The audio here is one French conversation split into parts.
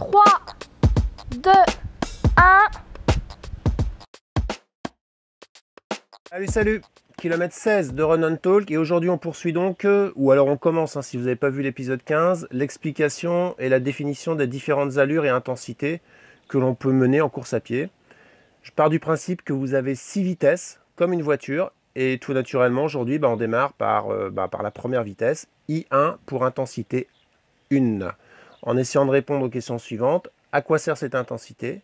3, 2, 1. Salut, salut Kilomètre 16 de Run and Talk et aujourd'hui on poursuit donc, euh, ou alors on commence hein, si vous n'avez pas vu l'épisode 15, l'explication et la définition des différentes allures et intensités que l'on peut mener en course à pied. Je pars du principe que vous avez 6 vitesses comme une voiture et tout naturellement aujourd'hui bah, on démarre par, euh, bah, par la première vitesse I1 pour intensité 1 en essayant de répondre aux questions suivantes. À quoi sert cette intensité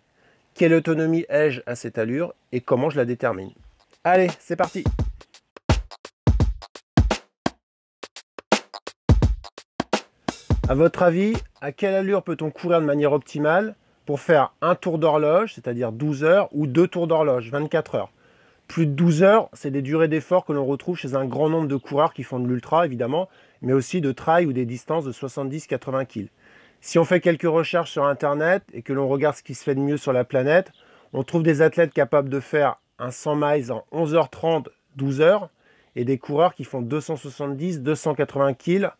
Quelle autonomie ai-je à cette allure Et comment je la détermine Allez, c'est parti À votre avis, à quelle allure peut-on courir de manière optimale pour faire un tour d'horloge, c'est-à-dire 12 heures, ou deux tours d'horloge, 24 heures plus de 12 heures, c'est des durées d'effort que l'on retrouve chez un grand nombre de coureurs qui font de l'ultra, évidemment, mais aussi de trail ou des distances de 70-80 kg. Si on fait quelques recherches sur Internet et que l'on regarde ce qui se fait de mieux sur la planète, on trouve des athlètes capables de faire un 100 miles en 11h30, 12h, et des coureurs qui font 270, 280 kg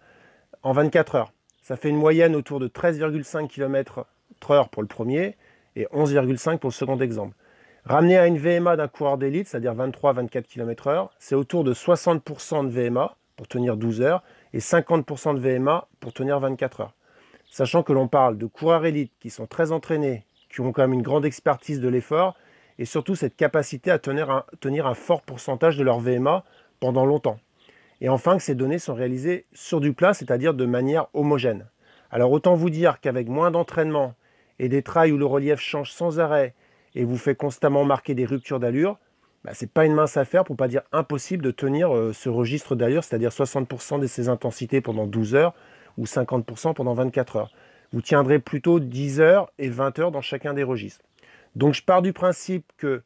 en 24 heures. Ça fait une moyenne autour de 13,5 km heure pour le premier et 11,5 pour le second exemple. Ramener à une VMA d'un coureur d'élite, c'est-à-dire 23-24 km heure, c'est autour de 60% de VMA pour tenir 12 heures et 50% de VMA pour tenir 24 heures. Sachant que l'on parle de coureurs élites qui sont très entraînés, qui ont quand même une grande expertise de l'effort, et surtout cette capacité à tenir un, fort pourcentage de leur VMA pendant longtemps. Et enfin que ces données sont réalisées sur du plat, c'est-à-dire de manière homogène. Alors autant vous dire qu'avec moins d'entraînement et des trails où le relief change sans arrêt et vous fait constamment marquer des ruptures d'allure, bah, ce n'est pas une mince affaire pour pas dire impossible de tenir euh, ce registre d'allure, c'est-à-dire 60% de ses intensités pendant 12 heures ou 50% pendant 24 heures. Vous tiendrez plutôt 10 heures et 20 heures dans chacun des registres. Donc je pars du principe que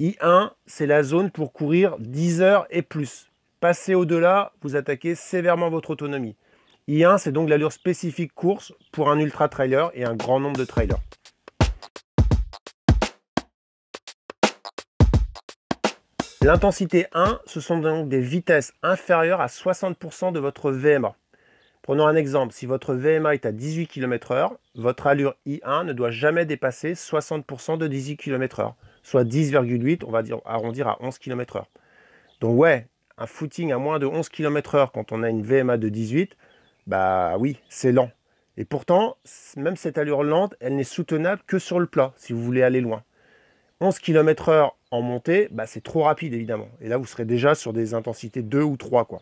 I1, c'est la zone pour courir 10 heures et plus. Passer au-delà, vous attaquez sévèrement votre autonomie. I1, c'est donc l'allure spécifique course pour un ultra-trailer et un grand nombre de trailers. L'intensité 1, ce sont donc des vitesses inférieures à 60% de votre VMA. Prenons un exemple, si votre VMA est à 18 km/h, votre allure I1 ne doit jamais dépasser 60% de 18 km/h, soit 10,8, on va dire, arrondir à 11 km/h. Donc ouais, un footing à moins de 11 km/h quand on a une VMA de 18, bah oui, c'est lent. Et pourtant, même cette allure lente, elle n'est soutenable que sur le plat, si vous voulez aller loin. 11 km/h en montée, bah c'est trop rapide évidemment. Et là, vous serez déjà sur des intensités 2 ou 3. Quoi.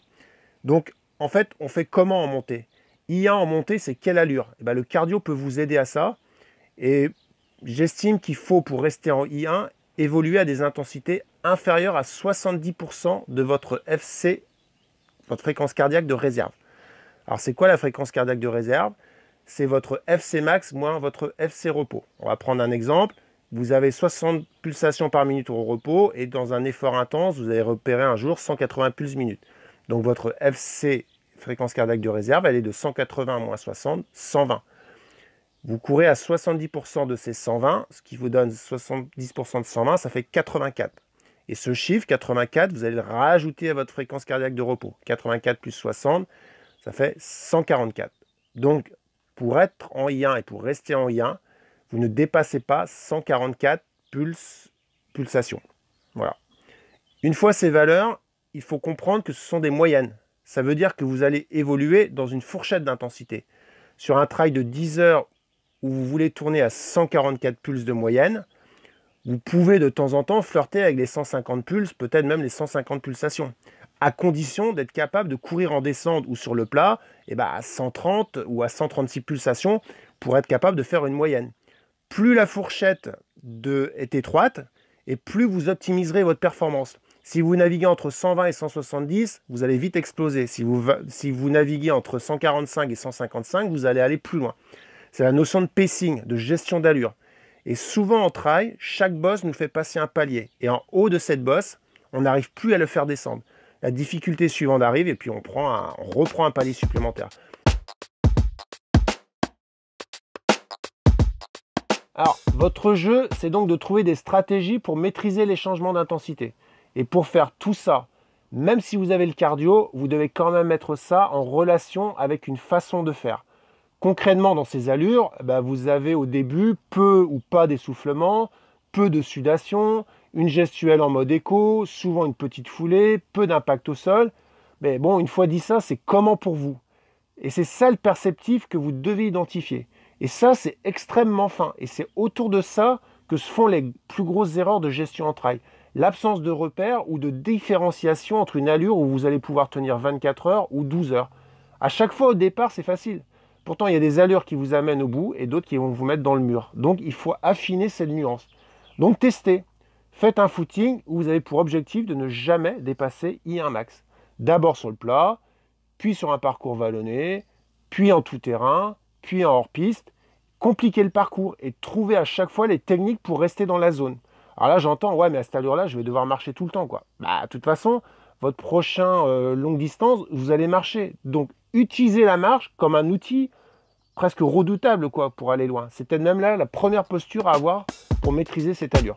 Donc en fait, on fait comment en montée I1 en montée, c'est quelle allure eh ben, Le cardio peut vous aider à ça. Et j'estime qu'il faut, pour rester en I1, évoluer à des intensités inférieures à 70% de votre FC, votre fréquence cardiaque de réserve. Alors, c'est quoi la fréquence cardiaque de réserve C'est votre FC max moins votre FC repos. On va prendre un exemple. Vous avez 60 pulsations par minute au repos et dans un effort intense, vous avez repéré un jour 180 pulses minute. Donc votre FC, fréquence cardiaque de réserve, elle est de 180 moins 60, 120. Vous courez à 70% de ces 120, ce qui vous donne 70% de 120, ça fait 84. Et ce chiffre, 84, vous allez le rajouter à votre fréquence cardiaque de repos. 84 plus 60, ça fait 144. Donc, pour être en I1 et pour rester en I1, vous ne dépassez pas 144 puls pulsations. Voilà. Une fois ces valeurs, il faut comprendre que ce sont des moyennes. Ça veut dire que vous allez évoluer dans une fourchette d'intensité. Sur un trail de 10 heures où vous voulez tourner à 144 pulses de moyenne, vous pouvez de temps en temps flirter avec les 150 pulses, peut-être même les 150 pulsations, à condition d'être capable de courir en descente ou sur le plat et eh ben, à 130 ou à 136 pulsations pour être capable de faire une moyenne. Plus la fourchette de, est étroite, et plus vous optimiserez votre performance. Si vous naviguez entre 120 et 170, vous allez vite exploser. Si vous, naviguez entre 145 et 155, vous allez aller plus loin. C'est la notion de pacing, de gestion d'allure. Et souvent en trail, chaque boss nous fait passer un palier. Et en haut de cette bosse, on n'arrive plus à le faire descendre. La difficulté suivante arrive et puis on, prend on reprend un palier supplémentaire. Alors, votre jeu, c'est donc de trouver des stratégies pour maîtriser les changements d'intensité. Et pour faire tout ça, même si vous avez le cardio, vous devez quand même mettre ça en relation avec une façon de faire. Concrètement, dans ces allures, bah, vous avez au début peu ou pas d'essoufflement, peu de sudation, une gestuelle en mode écho, souvent une petite foulée, peu d'impact au sol. Mais bon, une fois dit ça, c'est comment pour vous Et c'est ça le perceptif que vous devez identifier. Et ça, c'est extrêmement fin. Et c'est autour de ça que se font les plus grosses erreurs de gestion en trail l'absence de repères ou de différenciation entre une allure où vous allez pouvoir tenir 24 heures ou 12 heures. À chaque fois au départ, c'est facile. Pourtant, il y a des allures qui vous amènent au bout et d'autres qui vont vous mettre dans le mur. Donc, il faut affiner cette nuance. Donc, testez. Faites un footing où vous avez pour objectif de ne jamais dépasser I1 max. D'abord sur le plat, puis sur un parcours vallonné, puis en tout terrain, puis en hors piste. Compliquez le parcours et trouvez à chaque fois les techniques pour rester dans la zone. Alors là, j'entends, ouais, mais à cette allure-là, je vais devoir marcher tout le temps, quoi. Bah, de toute façon, votre prochain euh, longue distance, vous allez marcher. Donc, utilisez la marche comme un outil presque redoutable, quoi, pour aller loin. C'était même là la première posture à avoir pour maîtriser cette allure.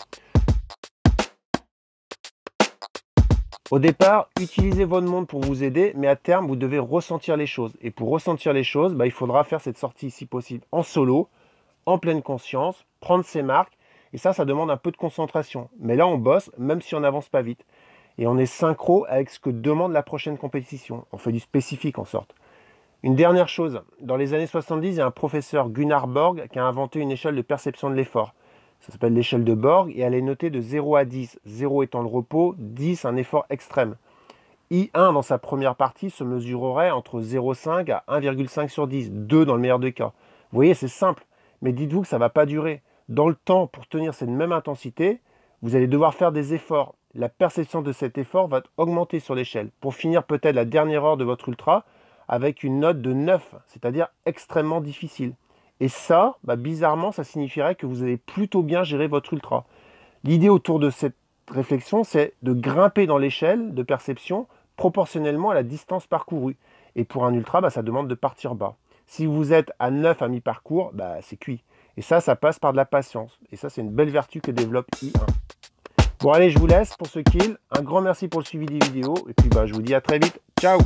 Au départ, utilisez votre monde pour vous aider, mais à terme, vous devez ressentir les choses. Et pour ressentir les choses, bah, il faudra faire cette sortie, si possible, en solo, en pleine conscience, prendre ses marques et ça, ça demande un peu de concentration. Mais là, on bosse, même si on n'avance pas vite. Et on est synchro avec ce que demande la prochaine compétition. On fait du spécifique en sorte. Une dernière chose, dans les années 70, il y a un professeur Gunnar Borg qui a inventé une échelle de perception de l'effort. Ça s'appelle l'échelle de Borg et elle est notée de 0 à 10. 0 étant le repos, 10 un effort extrême. I1 dans sa première partie se mesurerait entre 0,5 à 1,5 sur 10, 2 dans le meilleur des cas. Vous voyez, c'est simple, mais dites-vous que ça ne va pas durer dans le temps pour tenir cette même intensité, vous allez devoir faire des efforts. La perception de cet effort va augmenter sur l'échelle. Pour finir peut-être la dernière heure de votre ultra avec une note de 9, c'est-à-dire extrêmement difficile. Et ça, bah, bizarrement, ça signifierait que vous avez plutôt bien géré votre ultra. L'idée autour de cette réflexion, c'est de grimper dans l'échelle de perception proportionnellement à la distance parcourue. Et pour un ultra, bah, ça demande de partir bas. Si vous êtes à 9 à mi-parcours, bah, c'est cuit. Et ça, ça passe par de la patience. Et ça, c'est une belle vertu que développe I1. Bon, allez, je vous laisse pour ce kill. Un grand merci pour le suivi des vidéos. Et puis, bah, je vous dis à très vite. Ciao